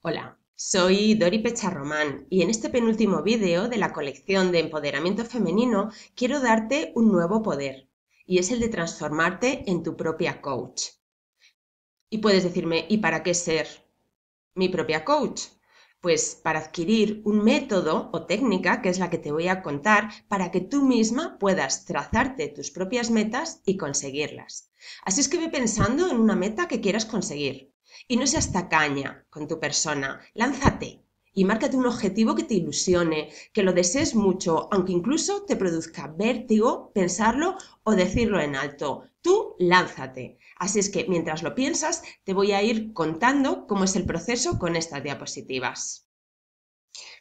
Hola, soy Dori Pecharromán y en este penúltimo vídeo de la colección de Empoderamiento Femenino quiero darte un nuevo poder y es el de transformarte en tu propia coach. Y puedes decirme, ¿y para qué ser mi propia coach? Pues para adquirir un método o técnica, que es la que te voy a contar, para que tú misma puedas trazarte tus propias metas y conseguirlas. Así es que ve pensando en una meta que quieras conseguir. Y no seas tacaña con tu persona, lánzate y márcate un objetivo que te ilusione, que lo desees mucho, aunque incluso te produzca vértigo pensarlo o decirlo en alto. Tú lánzate. Así es que mientras lo piensas, te voy a ir contando cómo es el proceso con estas diapositivas.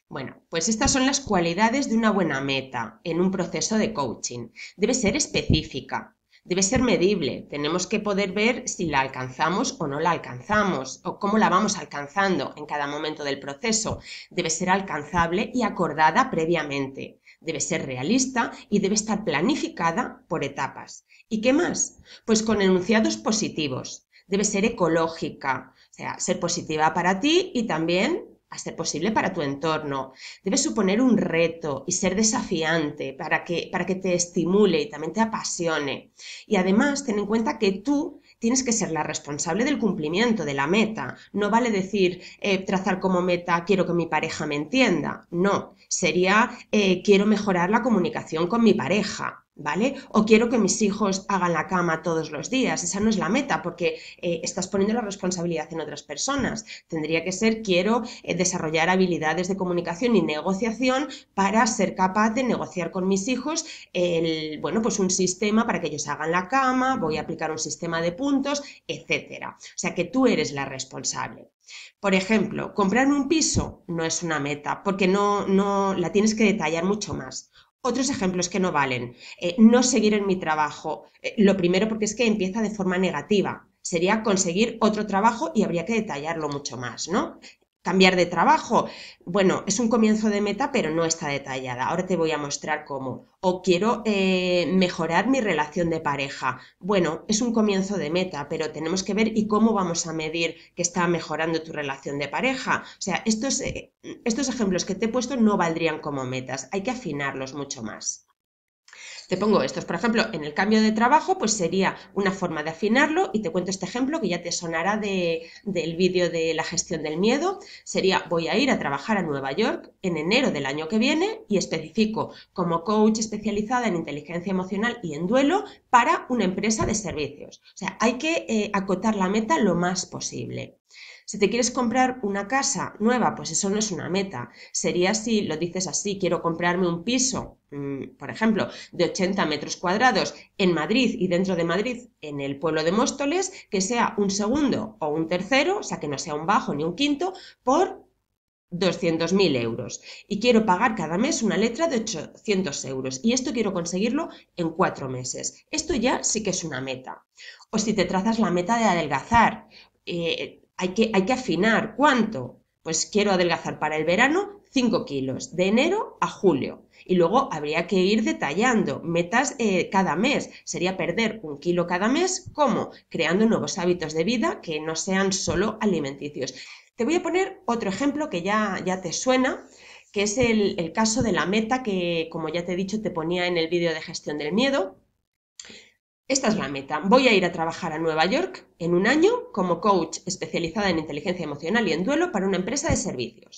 Bueno, pues estas son las cualidades de una buena meta en un proceso de coaching. Debe ser específica, debe ser medible. Tenemos que poder ver si la alcanzamos o no la alcanzamos, o cómo la vamos alcanzando en cada momento del proceso. Debe ser alcanzable y acordada previamente. Debe ser realista y debe estar planificada por etapas. ¿Y qué más? Pues con enunciados positivos. Debe ser ecológica, o sea, ser positiva para ti y también hacer posible para tu entorno. Debes suponer un reto y ser desafiante para que, para que te estimule y también te apasione. Y además, ten en cuenta que tú tienes que ser la responsable del cumplimiento de la meta. No vale decir, eh, trazar como meta, quiero que mi pareja me entienda. No, sería, eh, quiero mejorar la comunicación con mi pareja. ¿Vale? O quiero que mis hijos hagan la cama todos los días. Esa no es la meta porque eh, estás poniendo la responsabilidad en otras personas. Tendría que ser, quiero eh, desarrollar habilidades de comunicación y negociación para ser capaz de negociar con mis hijos el, bueno, pues un sistema para que ellos hagan la cama, voy a aplicar un sistema de puntos, etcétera. O sea que tú eres la responsable. Por ejemplo, comprar un piso no es una meta porque no, no la tienes que detallar mucho más. Otros ejemplos que no valen. Eh, no seguir en mi trabajo. Eh, lo primero porque es que empieza de forma negativa. Sería conseguir otro trabajo y habría que detallarlo mucho más, ¿no? cambiar de trabajo. Bueno, es un comienzo de meta, pero no está detallada. Ahora te voy a mostrar cómo. O quiero eh, mejorar mi relación de pareja. Bueno, es un comienzo de meta, pero tenemos que ver y cómo vamos a medir que está mejorando tu relación de pareja. O sea, estos, eh, estos ejemplos que te he puesto no valdrían como metas. Hay que afinarlos mucho más. Te pongo estos, por ejemplo, en el cambio de trabajo, pues sería una forma de afinarlo y te cuento este ejemplo que ya te sonará del vídeo de la gestión del miedo. Sería voy a ir a trabajar a Nueva York en enero del año que viene y especifico como coach especializada en inteligencia emocional y en duelo para una empresa de servicios. O sea, hay que eh, acotar la meta lo más posible. Si te quieres comprar una casa nueva, pues eso no es una meta. Sería si lo dices así, quiero comprarme un piso, mm, por ejemplo, de 80 metros cuadrados en Madrid y dentro de Madrid, en el pueblo de Móstoles, que sea un segundo o un tercero, o sea, que no sea un bajo ni un quinto, por 200.000 euros y quiero pagar cada mes una letra de 800 euros y esto quiero conseguirlo en cuatro meses. Esto ya sí que es una meta. O si te trazas la meta de adelgazar, eh, hay que, hay que afinar. ¿Cuánto? Pues quiero adelgazar para el verano 5 kilos, de enero a julio. Y luego habría que ir detallando metas eh, cada mes. Sería perder un kilo cada mes. ¿Cómo? Creando nuevos hábitos de vida que no sean solo alimenticios. Te voy a poner otro ejemplo que ya, ya te suena, que es el, el caso de la meta que, como ya te he dicho, te ponía en el vídeo de gestión del miedo esta es la meta. Voy a ir a trabajar a Nueva York en un año como coach especializada en inteligencia emocional y en duelo para una empresa de servicios.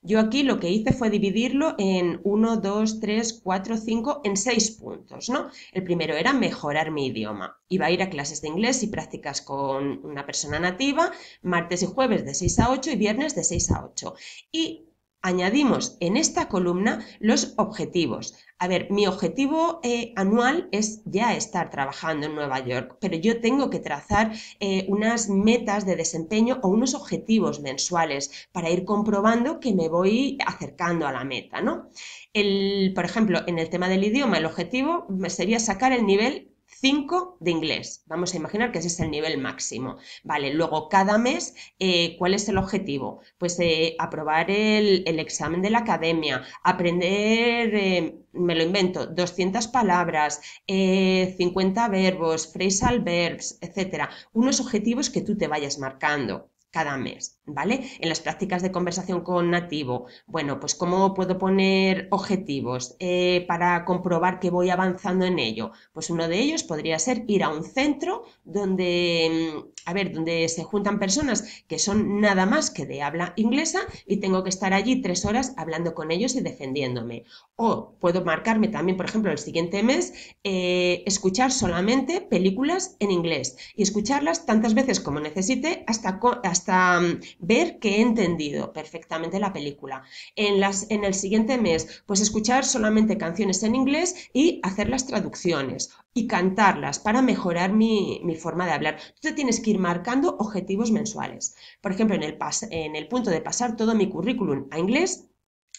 Yo aquí lo que hice fue dividirlo en 1, 2, 3, 4, 5, en seis puntos, ¿no? El primero era mejorar mi idioma. Iba a ir a clases de inglés y prácticas con una persona nativa, martes y jueves de 6 a 8 y viernes de 6 a 8. Y añadimos en esta columna los objetivos. A ver, mi objetivo eh, anual es ya estar trabajando en Nueva York, pero yo tengo que trazar eh, unas metas de desempeño o unos objetivos mensuales para ir comprobando que me voy acercando a la meta, ¿no? El, por ejemplo, en el tema del idioma, el objetivo sería sacar el nivel 5 de inglés. Vamos a imaginar que ese es el nivel máximo. Vale, luego cada mes, eh, ¿cuál es el objetivo? Pues eh, aprobar el, examen de la academia, aprender, eh, me lo invento, 200 palabras, 50 verbos, phrasal verbs, etc. Unos objetivos que tú te vayas marcando cada mes, ¿vale? En las prácticas de conversación con nativo, bueno, pues cómo puedo poner objetivos eh, para comprobar que voy avanzando en ello. Pues uno de ellos podría ser ir a un centro donde, mm, a ver, donde se juntan personas que son nada más que de habla inglesa y tengo que estar allí tres horas hablando con ellos y defendiéndome. O puedo marcarme también, por ejemplo, el siguiente mes, eh, escuchar solamente películas en inglés y escucharlas tantas veces como necesite hasta, hasta hasta mm, ver que he entendido perfectamente la película. En, las, en el siguiente mes, pues escuchar solamente canciones en inglés y hacer las traducciones y cantarlas para mejorar mi, forma de hablar. Tú te tienes que ir marcando objetivos mensuales. Por ejemplo, en el, en el punto de pasar todo mi currículum a inglés,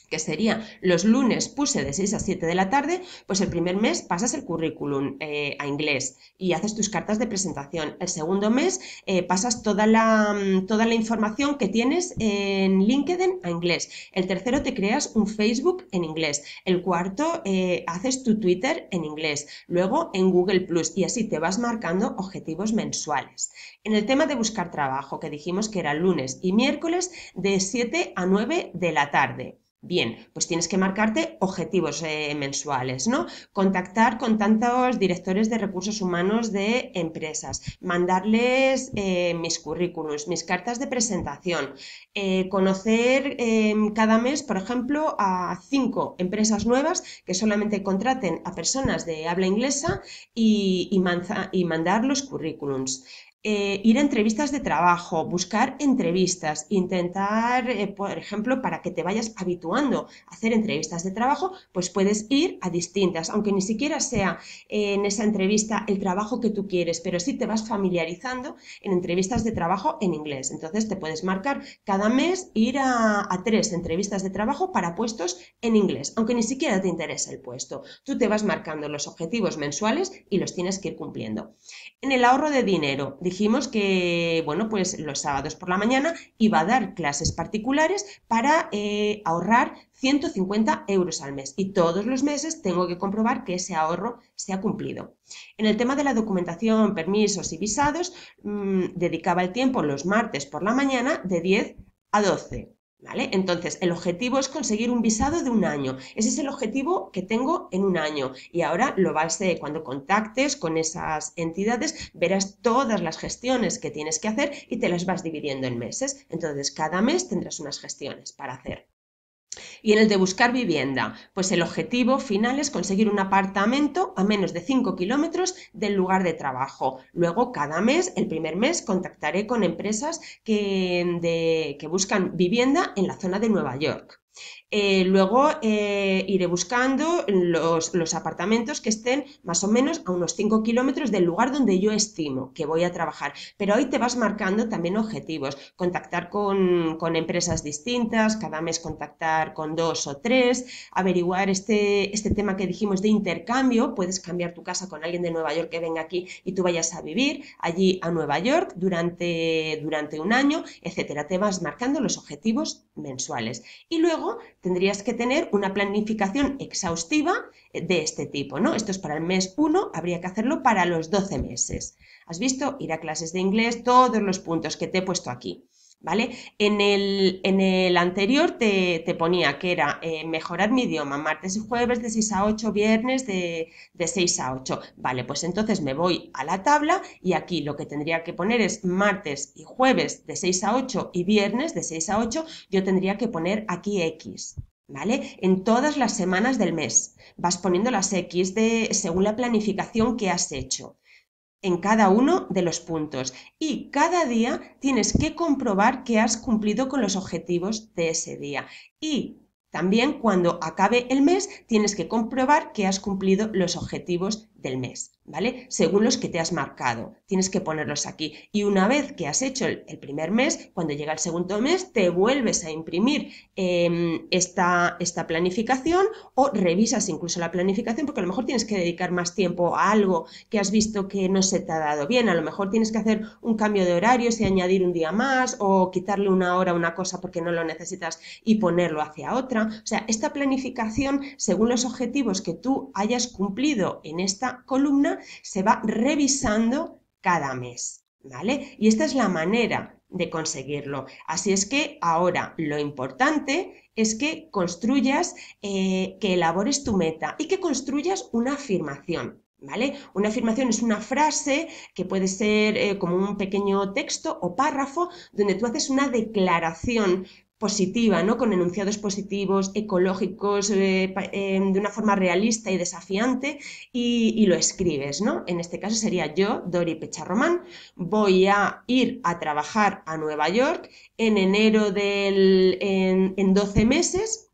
que sería los lunes puse de 6 a 7 de la tarde, pues el primer mes pasas el currículum eh, a inglés y haces tus cartas de presentación. El segundo mes eh, pasas toda la, mm, toda la información que tienes en LinkedIn a inglés. El tercero te creas un Facebook en inglés. El cuarto eh, haces tu Twitter en inglés. Luego en Google Plus y así te vas marcando objetivos mensuales. En el tema de buscar trabajo, que dijimos que era lunes y miércoles de 7 a 9 de la tarde. Bien, pues tienes que marcarte objetivos eh, mensuales, ¿no? Contactar con tantos directores de recursos humanos de empresas, mandarles eh, mis currículums, mis cartas de presentación, eh, conocer em, cada mes, por ejemplo, a cinco empresas nuevas que solamente contraten a personas de habla inglesa y, y mandar los currículums. Eh, ir a entrevistas de trabajo, buscar entrevistas, intentar, eh, por ejemplo, para que te vayas habituando a hacer entrevistas de trabajo, pues puedes ir a distintas, aunque ni siquiera sea en esa entrevista el trabajo que tú quieres, pero sí te vas familiarizando en entrevistas de trabajo en inglés. Entonces te puedes marcar cada mes ir a, tres entrevistas de trabajo para puestos en inglés, aunque ni siquiera te interesa el puesto. Tú te vas marcando los objetivos mensuales y los tienes que ir cumpliendo. En el ahorro de dinero, dijimos que, bueno, pues los sábados por la mañana iba a dar clases particulares para eh, ahorrar 150 euros al mes y todos los meses tengo que comprobar que ese ahorro se ha cumplido. En el tema de la documentación, permisos y visados, mm, dedicaba el tiempo los martes por la mañana de 10 a 12. Entonces, el objetivo es conseguir un visado de un año. Ese es el objetivo que tengo en un año. Y ahora lo vas, cuando contactes con esas entidades, verás todas las gestiones que tienes que hacer y te las vas dividiendo en meses. Entonces, cada mes tendrás unas gestiones para hacer. Y en el de buscar vivienda, pues el objetivo final es conseguir un apartamento a menos de 5 kilómetros del lugar de trabajo. Luego, cada mes, el primer mes, contactaré con empresas que, que buscan vivienda en la zona de Nueva York. Eh, luego eh, iré buscando los, apartamentos que estén más o menos a unos 5 kilómetros del lugar donde yo estimo que voy a trabajar. Pero hoy te vas marcando también objetivos, contactar con, con empresas distintas, cada mes contactar con dos o tres, averiguar este, este tema que dijimos de intercambio, puedes cambiar tu casa con alguien de Nueva York que venga aquí y tú vayas a vivir allí a Nueva York durante, durante un año, etcétera. Te vas marcando los objetivos mensuales. Y luego tendrías que tener una planificación exhaustiva eh, de este tipo, ¿no? Esto es para el mes 1, habría que hacerlo para los 12 meses. ¿Has visto? Ir a clases de inglés, todos los puntos que te he puesto aquí. ¿Vale? En el, anterior te, ponía que era eh, mejorar mi idioma, martes y jueves de 6 a 8, viernes de, 6 a 8. Vale, pues entonces me voy a la tabla y aquí lo que tendría que poner es martes y jueves de 6 a 8 y viernes de 6 a 8, yo tendría que poner aquí X, ¿vale? En todas las semanas del mes. Vas poniendo las X según la planificación que has hecho en cada uno de los puntos y cada día tienes que comprobar que has cumplido con los objetivos de ese día y también cuando acabe el mes tienes que comprobar que has cumplido los objetivos del mes. ¿vale? Según los que te has marcado. Tienes que ponerlos aquí. Y una vez que has hecho el, primer mes, cuando llega el segundo mes, te vuelves a imprimir em, esta, planificación o revisas incluso la planificación porque a lo mejor tienes que dedicar más tiempo a algo que has visto que no se te ha dado bien. A lo mejor tienes que hacer un cambio de horario, y añadir un día más o quitarle una hora a una cosa porque no lo necesitas y ponerlo hacia otra. O sea, esta planificación, según los objetivos que tú hayas cumplido en esta columna, se va revisando cada mes, ¿vale? Y esta es la manera de conseguirlo. Así es que ahora lo importante es que construyas, eh, que elabores tu meta y que construyas una afirmación. ¿Vale? Una afirmación es una frase que puede ser eh, como un pequeño texto o párrafo donde tú haces una declaración positiva, ¿no? con enunciados positivos, ecológicos, eh, eh, de una forma realista y desafiante, y, lo escribes. ¿no? En este caso sería yo, Dori Pecharromán, voy a ir a trabajar a Nueva York en enero del, en, en 12 meses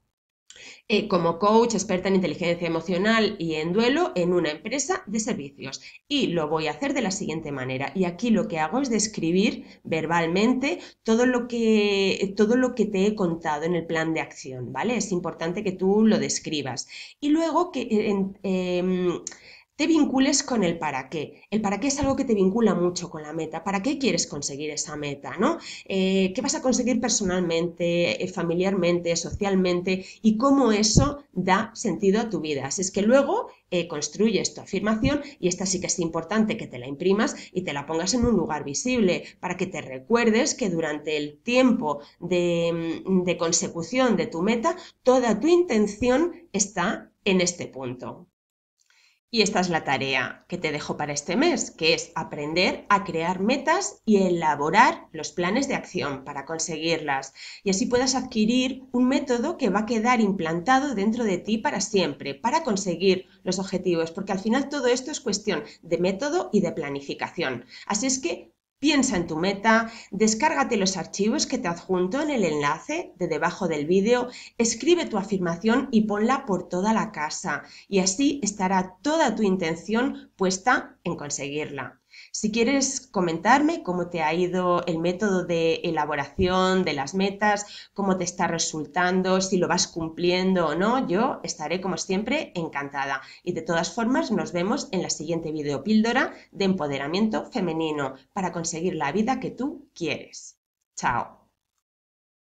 eh, como coach, experta en inteligencia emocional y en duelo en una empresa de servicios. Y lo voy a hacer de la siguiente manera. Y aquí lo que hago es describir verbalmente todo lo que, todo lo que te he contado en el plan de acción, ¿vale? Es importante que tú lo describas. Y luego que... Eh, em, te vincules con el para qué. El para qué es algo que te vincula mucho con la meta. ¿Para qué quieres conseguir esa meta? ¿no? Eh, ¿Qué vas a conseguir personalmente, eh, familiarmente, socialmente? Y cómo eso da sentido a tu vida. Así es que luego eh, construyes tu afirmación y esta sí que es importante que te la imprimas y te la pongas en un lugar visible para que te recuerdes que durante el tiempo de mm, consecución de tu meta, toda tu intención está en este punto. Y esta es la tarea que te dejo para este mes, que es aprender a crear metas y elaborar los planes de acción para conseguirlas. Y así puedas adquirir un método que va a quedar implantado dentro de ti para siempre, para conseguir los objetivos, porque al final todo esto es cuestión de método y de planificación. Así es que Piensa en tu meta, descárgate los archivos que te adjunto en el enlace de debajo del vídeo, escribe tu afirmación y ponla por toda la casa y así estará toda tu intención puesta en conseguirla. Si quieres comentarme cómo te ha ido el método de elaboración de las metas, cómo te está resultando, si lo vas cumpliendo o no, yo estaré como siempre encantada. Y de todas formas nos vemos en la siguiente videopíldora de empoderamiento femenino para conseguir la vida que tú quieres. Chao.